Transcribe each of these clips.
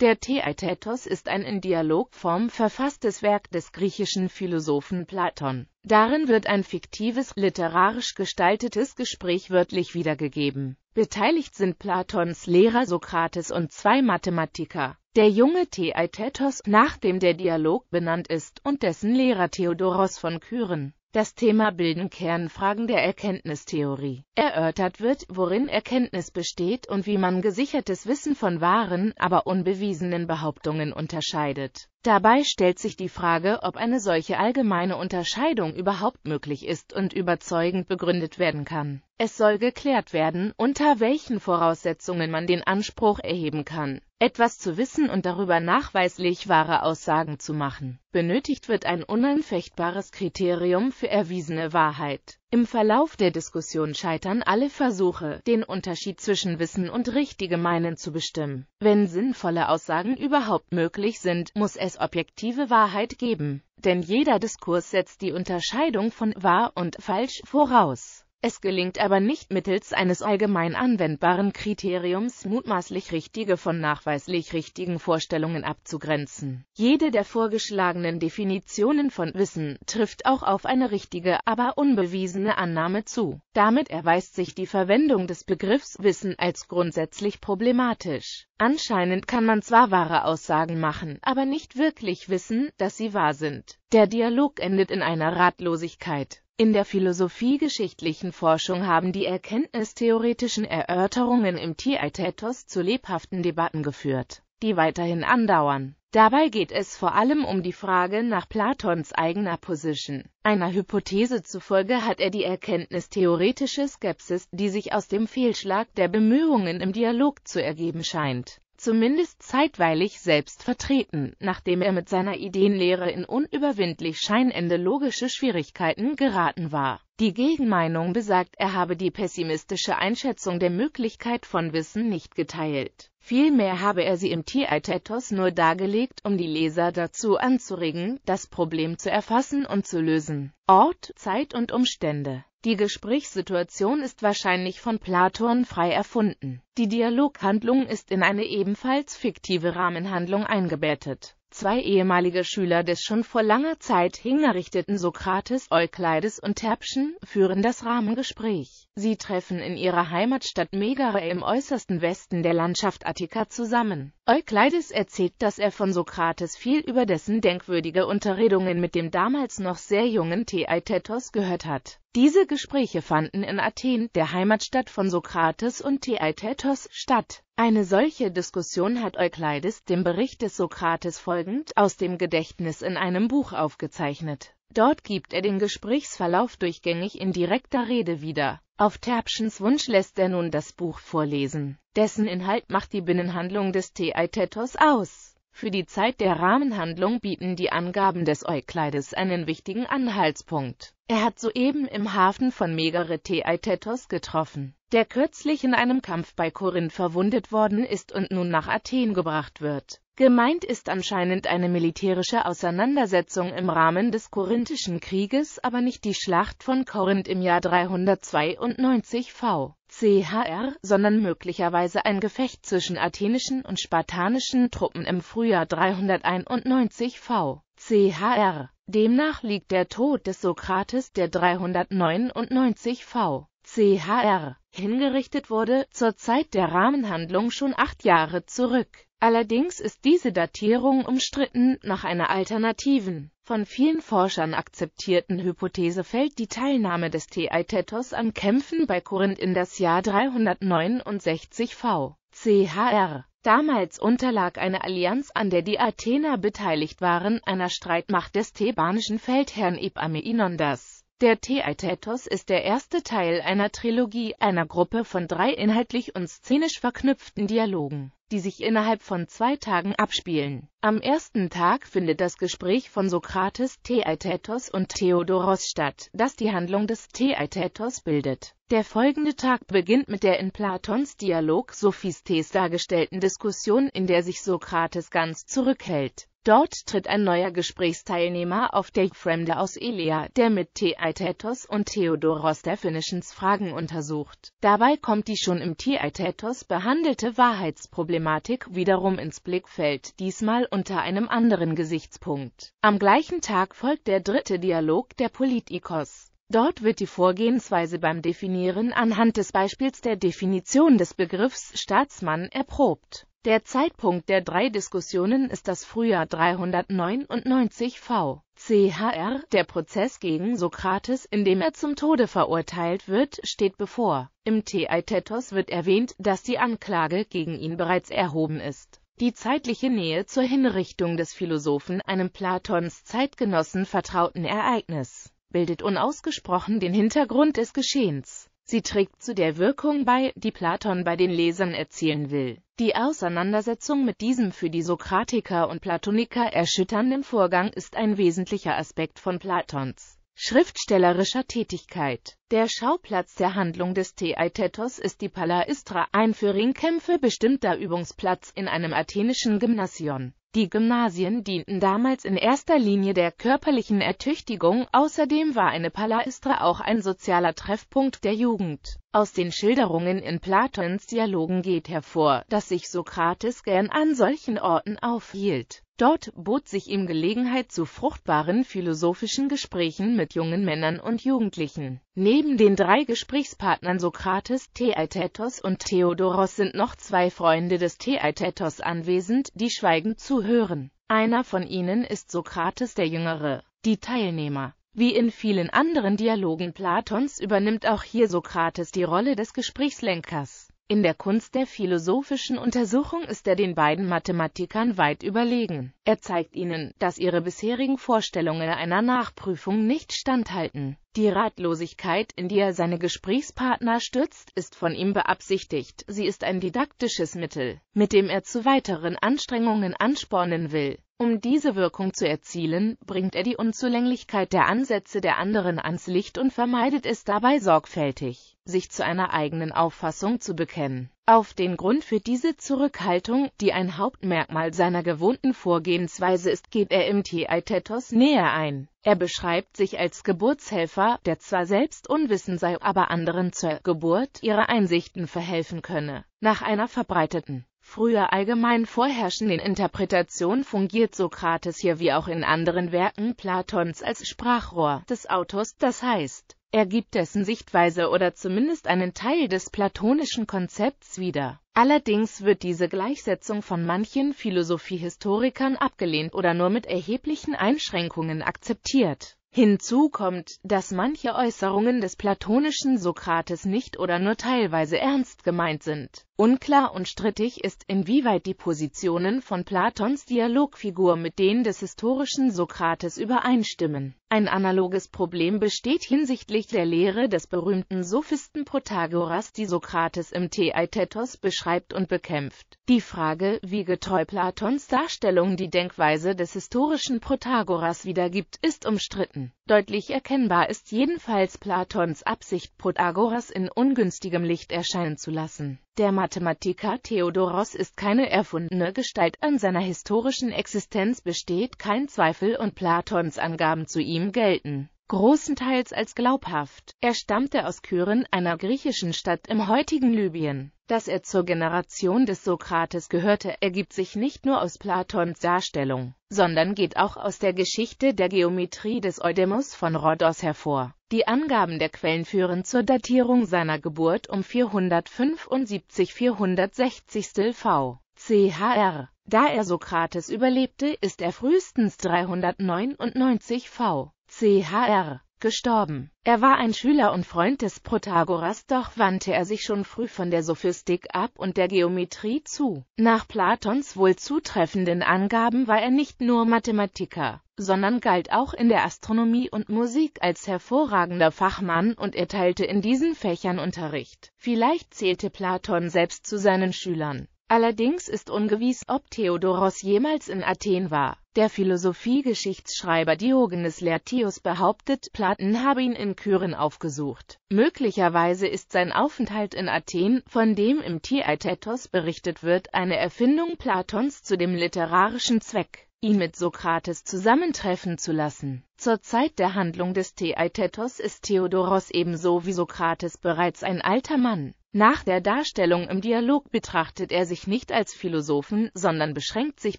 Der Theaetetos ist ein in Dialogform verfasstes Werk des griechischen Philosophen Platon. Darin wird ein fiktives, literarisch gestaltetes Gespräch wörtlich wiedergegeben. Beteiligt sind Platons Lehrer Sokrates und zwei Mathematiker. Der junge Theaetetos, nach dem der Dialog benannt ist, und dessen Lehrer Theodoros von Kyren. Das Thema bilden Kernfragen der Erkenntnistheorie. Erörtert wird, worin Erkenntnis besteht und wie man gesichertes Wissen von wahren, aber unbewiesenen Behauptungen unterscheidet. Dabei stellt sich die Frage, ob eine solche allgemeine Unterscheidung überhaupt möglich ist und überzeugend begründet werden kann. Es soll geklärt werden, unter welchen Voraussetzungen man den Anspruch erheben kann, etwas zu wissen und darüber nachweislich wahre Aussagen zu machen. Benötigt wird ein unanfechtbares Kriterium für erwiesene Wahrheit. Im Verlauf der Diskussion scheitern alle Versuche, den Unterschied zwischen Wissen und richtige Meinen zu bestimmen. Wenn sinnvolle Aussagen überhaupt möglich sind, muss es objektive Wahrheit geben. Denn jeder Diskurs setzt die Unterscheidung von wahr und falsch voraus. Es gelingt aber nicht mittels eines allgemein anwendbaren Kriteriums mutmaßlich richtige von nachweislich richtigen Vorstellungen abzugrenzen. Jede der vorgeschlagenen Definitionen von Wissen trifft auch auf eine richtige, aber unbewiesene Annahme zu. Damit erweist sich die Verwendung des Begriffs Wissen als grundsätzlich problematisch. Anscheinend kann man zwar wahre Aussagen machen, aber nicht wirklich wissen, dass sie wahr sind. Der Dialog endet in einer Ratlosigkeit. In der philosophiegeschichtlichen Forschung haben die erkenntnistheoretischen Erörterungen im Theaetetos zu lebhaften Debatten geführt, die weiterhin andauern. Dabei geht es vor allem um die Frage nach Platons eigener Position. Einer Hypothese zufolge hat er die erkenntnistheoretische Skepsis, die sich aus dem Fehlschlag der Bemühungen im Dialog zu ergeben scheint zumindest zeitweilig selbst vertreten, nachdem er mit seiner Ideenlehre in unüberwindlich scheinende logische Schwierigkeiten geraten war. Die Gegenmeinung besagt, er habe die pessimistische Einschätzung der Möglichkeit von Wissen nicht geteilt. Vielmehr habe er sie im Theaetetos nur dargelegt, um die Leser dazu anzuregen, das Problem zu erfassen und zu lösen. Ort, Zeit und Umstände die Gesprächssituation ist wahrscheinlich von Platon frei erfunden. Die Dialoghandlung ist in eine ebenfalls fiktive Rahmenhandlung eingebettet. Zwei ehemalige Schüler des schon vor langer Zeit hingerichteten Sokrates, Eukleides und Terpschen, führen das Rahmengespräch. Sie treffen in ihrer Heimatstadt Megara im äußersten Westen der Landschaft Attika zusammen Eukleides erzählt, dass er von Sokrates viel über dessen denkwürdige Unterredungen mit dem damals noch sehr jungen Theaetetos gehört hat. Diese Gespräche fanden in Athen, der Heimatstadt von Sokrates und Theaetetos, statt. Eine solche Diskussion hat Eukleides dem Bericht des Sokrates folgend aus dem Gedächtnis in einem Buch aufgezeichnet. Dort gibt er den Gesprächsverlauf durchgängig in direkter Rede wieder. Auf Terpschens Wunsch lässt er nun das Buch vorlesen. Dessen Inhalt macht die Binnenhandlung des Theaitetos aus. Für die Zeit der Rahmenhandlung bieten die Angaben des Eukleides einen wichtigen Anhaltspunkt. Er hat soeben im Hafen von Megare Theaitetos getroffen der kürzlich in einem Kampf bei Korinth verwundet worden ist und nun nach Athen gebracht wird. Gemeint ist anscheinend eine militärische Auseinandersetzung im Rahmen des Korinthischen Krieges, aber nicht die Schlacht von Korinth im Jahr 392 v. CHR, sondern möglicherweise ein Gefecht zwischen athenischen und spartanischen Truppen im Frühjahr 391 v. CHR. Demnach liegt der Tod des Sokrates, der 399 v. CHR hingerichtet wurde, zur Zeit der Rahmenhandlung schon acht Jahre zurück. Allerdings ist diese Datierung umstritten, nach einer alternativen, von vielen Forschern akzeptierten Hypothese fällt die Teilnahme des Theaitetos an Kämpfen bei Korinth in das Jahr 369 v. CHR. Damals unterlag eine Allianz, an der die Athener beteiligt waren, einer Streitmacht des thebanischen Feldherrn Epameinondas. Der Theaetetos ist der erste Teil einer Trilogie, einer Gruppe von drei inhaltlich und szenisch verknüpften Dialogen, die sich innerhalb von zwei Tagen abspielen. Am ersten Tag findet das Gespräch von Sokrates, Theaetetos und Theodoros statt, das die Handlung des Theaetetos bildet. Der folgende Tag beginnt mit der in Platons Dialog Sophistes dargestellten Diskussion, in der sich Sokrates ganz zurückhält. Dort tritt ein neuer Gesprächsteilnehmer auf, der Fremde aus Elia, der mit Theaetetos und Theodoros Definitions Fragen untersucht. Dabei kommt die schon im Theaetetos behandelte Wahrheitsproblematik wiederum ins Blickfeld, diesmal unter einem anderen Gesichtspunkt. Am gleichen Tag folgt der dritte Dialog der Politikos Dort wird die Vorgehensweise beim Definieren anhand des Beispiels der Definition des Begriffs Staatsmann erprobt. Der Zeitpunkt der drei Diskussionen ist das Frühjahr 399 v. CHR. Der Prozess gegen Sokrates, in dem er zum Tode verurteilt wird, steht bevor. Im Theaitetos wird erwähnt, dass die Anklage gegen ihn bereits erhoben ist. Die zeitliche Nähe zur Hinrichtung des Philosophen, einem Platons Zeitgenossen vertrauten Ereignis bildet unausgesprochen den Hintergrund des Geschehens. Sie trägt zu der Wirkung bei, die Platon bei den Lesern erzielen will. Die Auseinandersetzung mit diesem für die Sokratiker und Platoniker erschütternden Vorgang ist ein wesentlicher Aspekt von Platons schriftstellerischer Tätigkeit. Der Schauplatz der Handlung des Theaitetos ist die Palaistra, ein für Ringkämpfe bestimmter Übungsplatz in einem athenischen Gymnasion. Die Gymnasien dienten damals in erster Linie der körperlichen Ertüchtigung, außerdem war eine Palaestra auch ein sozialer Treffpunkt der Jugend. Aus den Schilderungen in Platons Dialogen geht hervor, dass sich Sokrates gern an solchen Orten aufhielt. Dort bot sich ihm Gelegenheit zu fruchtbaren philosophischen Gesprächen mit jungen Männern und Jugendlichen. Neben den drei Gesprächspartnern Sokrates, Theaetetos und Theodoros sind noch zwei Freunde des Theaetetos anwesend, die schweigend zuhören. Einer von ihnen ist Sokrates der Jüngere. Die Teilnehmer wie in vielen anderen Dialogen Platons übernimmt auch hier Sokrates die Rolle des Gesprächslenkers. In der Kunst der philosophischen Untersuchung ist er den beiden Mathematikern weit überlegen. Er zeigt ihnen, dass ihre bisherigen Vorstellungen einer Nachprüfung nicht standhalten. Die Ratlosigkeit, in die er seine Gesprächspartner stürzt, ist von ihm beabsichtigt. Sie ist ein didaktisches Mittel, mit dem er zu weiteren Anstrengungen anspornen will. Um diese Wirkung zu erzielen, bringt er die Unzulänglichkeit der Ansätze der anderen ans Licht und vermeidet es dabei sorgfältig, sich zu einer eigenen Auffassung zu bekennen. Auf den Grund für diese Zurückhaltung, die ein Hauptmerkmal seiner gewohnten Vorgehensweise ist, geht er im Theaetetos näher ein. Er beschreibt sich als Geburtshelfer, der zwar selbst unwissend sei, aber anderen zur Geburt ihrer Einsichten verhelfen könne. Nach einer verbreiteten früher allgemein vorherrschenden Interpretation fungiert Sokrates hier wie auch in anderen Werken Platons als Sprachrohr des Autors, das heißt, er gibt dessen Sichtweise oder zumindest einen Teil des platonischen Konzepts wieder. Allerdings wird diese Gleichsetzung von manchen Philosophiehistorikern abgelehnt oder nur mit erheblichen Einschränkungen akzeptiert Hinzu kommt, dass manche Äußerungen des platonischen Sokrates nicht oder nur teilweise ernst gemeint sind. Unklar und strittig ist, inwieweit die Positionen von Platons Dialogfigur mit denen des historischen Sokrates übereinstimmen ein analoges Problem besteht hinsichtlich der Lehre des berühmten Sophisten Protagoras, die Sokrates im Theaetetos beschreibt und bekämpft. Die Frage, wie getreu Platons Darstellung die Denkweise des historischen Protagoras wiedergibt, ist umstritten. Deutlich erkennbar ist jedenfalls Platons Absicht, Protagoras in ungünstigem Licht erscheinen zu lassen der Mathematiker Theodoros ist keine erfundene Gestalt, an seiner historischen Existenz besteht kein Zweifel und Platons Angaben zu ihm gelten großenteils als glaubhaft. Er stammte aus Kyren, einer griechischen Stadt im heutigen Libyen. Dass er zur Generation des Sokrates gehörte, ergibt sich nicht nur aus Platons Darstellung, sondern geht auch aus der Geschichte der Geometrie des Eudemus von Rhodos hervor. Die Angaben der Quellen führen zur Datierung seiner Geburt um 475-460 v. chr. Da er Sokrates überlebte, ist er frühestens 399 v chr. gestorben. Er war ein Schüler und Freund des Protagoras, doch wandte er sich schon früh von der Sophistik ab und der Geometrie zu. Nach Platons wohl zutreffenden Angaben war er nicht nur Mathematiker, sondern galt auch in der Astronomie und Musik als hervorragender Fachmann und erteilte in diesen Fächern Unterricht. Vielleicht zählte Platon selbst zu seinen Schülern. Allerdings ist ungewiss, ob Theodoros jemals in Athen war. Der Philosophiegeschichtsschreiber Diogenes Laertius behauptet, Platon habe ihn in Kyren aufgesucht. Möglicherweise ist sein Aufenthalt in Athen, von dem im Theaetetos berichtet wird, eine Erfindung Platons zu dem literarischen Zweck ihn mit Sokrates zusammentreffen zu lassen. Zur Zeit der Handlung des Theaetetos ist Theodoros ebenso wie Sokrates bereits ein alter Mann. Nach der Darstellung im Dialog betrachtet er sich nicht als Philosophen, sondern beschränkt sich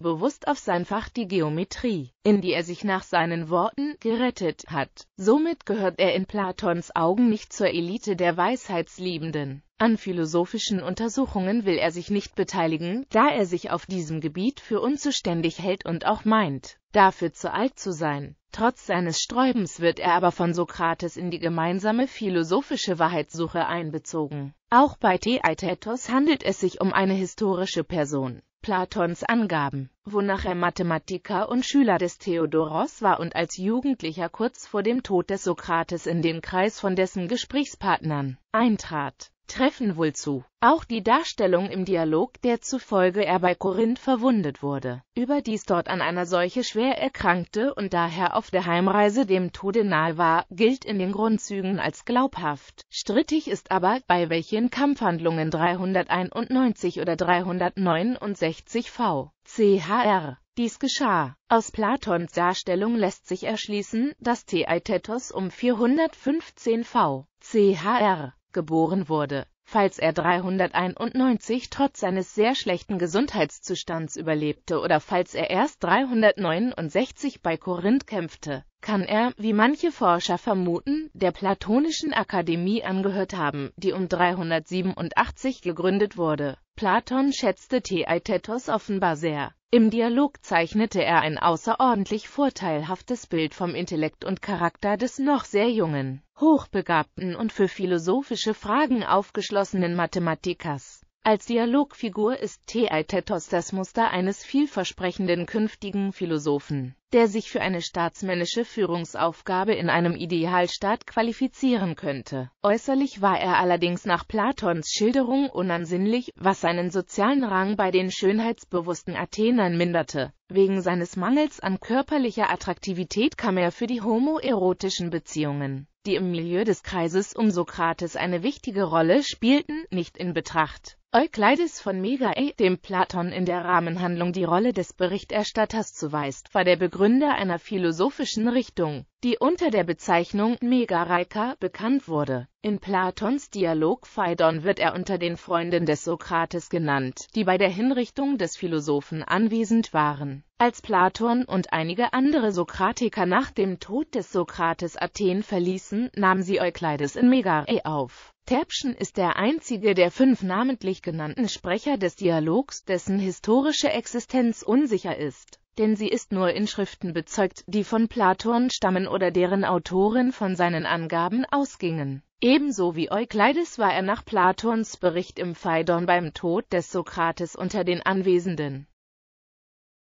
bewusst auf sein Fach die Geometrie, in die er sich nach seinen Worten gerettet hat. Somit gehört er in Platons Augen nicht zur Elite der Weisheitsliebenden. An philosophischen Untersuchungen will er sich nicht beteiligen, da er sich auf diesem Gebiet für unzuständig hält und auch meint, dafür zu alt zu sein. Trotz seines Sträubens wird er aber von Sokrates in die gemeinsame philosophische Wahrheitssuche einbezogen. Auch bei Theaetetos handelt es sich um eine historische Person. Platons Angaben wonach er Mathematiker und Schüler des Theodoros war und als Jugendlicher kurz vor dem Tod des Sokrates in den Kreis von dessen Gesprächspartnern eintrat, treffen wohl zu. Auch die Darstellung im Dialog, der zufolge er bei Korinth verwundet wurde, überdies dort an einer Seuche schwer erkrankte und daher auf der Heimreise dem Tode nahe war, gilt in den Grundzügen als glaubhaft. Strittig ist aber, bei welchen Kampfhandlungen 391 oder 369 v chr. Dies geschah. Aus Platons Darstellung lässt sich erschließen, dass Theaetetos um 415 v. chr. geboren wurde. Falls er 391 trotz seines sehr schlechten Gesundheitszustands überlebte oder falls er erst 369 bei Korinth kämpfte, kann er, wie manche Forscher vermuten, der Platonischen Akademie angehört haben, die um 387 gegründet wurde. Platon schätzte Theaetetos offenbar sehr. Im Dialog zeichnete er ein außerordentlich vorteilhaftes Bild vom Intellekt und Charakter des noch sehr jungen, hochbegabten und für philosophische Fragen aufgeschlossenen Mathematikers. Als Dialogfigur ist Theaetetos das Muster eines vielversprechenden künftigen Philosophen, der sich für eine staatsmännische Führungsaufgabe in einem Idealstaat qualifizieren könnte. Äußerlich war er allerdings nach Platons Schilderung unansinnlich, was seinen sozialen Rang bei den schönheitsbewussten Athenern minderte. Wegen seines Mangels an körperlicher Attraktivität kam er für die homoerotischen Beziehungen die im Milieu des Kreises um Sokrates eine wichtige Rolle spielten, nicht in Betracht. Eukleides von Megae, dem Platon in der Rahmenhandlung die Rolle des Berichterstatters zuweist, war der Begründer einer philosophischen Richtung, die unter der Bezeichnung Megareika bekannt wurde. In Platons Dialog Phaidon wird er unter den Freunden des Sokrates genannt, die bei der Hinrichtung des Philosophen anwesend waren. Als Platon und einige andere Sokratiker nach dem Tod des Sokrates Athen verließen, nahmen sie Eukleides in Megae auf. Terpschen ist der einzige der fünf namentlich genannten Sprecher des Dialogs, dessen historische Existenz unsicher ist, denn sie ist nur in Schriften bezeugt, die von Platon stammen oder deren Autorin von seinen Angaben ausgingen. Ebenso wie Eukleides war er nach Platons Bericht im Phaidon beim Tod des Sokrates unter den Anwesenden.